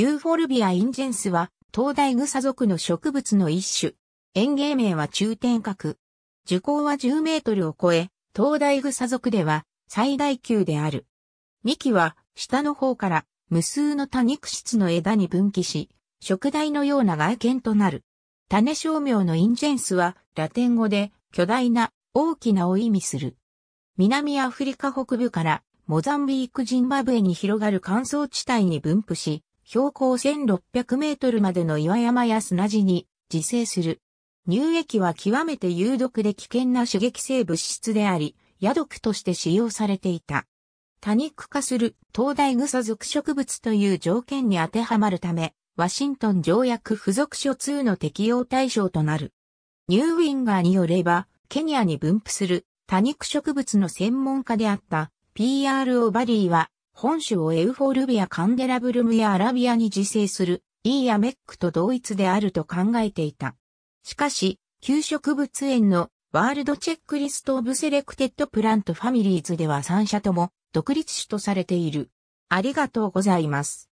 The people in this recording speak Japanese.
ユーフォルビア・インジェンスは、東大草属の植物の一種。園芸名は中天閣。樹高は10メートルを超え、東大草属では最大級である。幹は下の方から無数の多肉質の枝に分岐し、食台のような外見となる。種商名のインジェンスはラテン語で巨大な大きなを意味する。南アフリカ北部からモザンビークジンバブエに広がる乾燥地帯に分布し、標高1600メートルまでの岩山や砂地に自生する。乳液は極めて有毒で危険な刺激性物質であり、野毒として使用されていた。多肉化する東大草属植物という条件に当てはまるため、ワシントン条約付属書2の適用対象となる。ニューウィンガーによれば、ケニアに分布する多肉植物の専門家であった P.R. o バリーは本州をエウフォルビア・カンデラブルムやアラビアに自生するイーヤメックと同一であると考えていた。しかし、給植物園のワールドチェックリスト・オブ・セレクテッド・プラント・ファミリーズでは3社とも独立種とされている。ありがとうございます。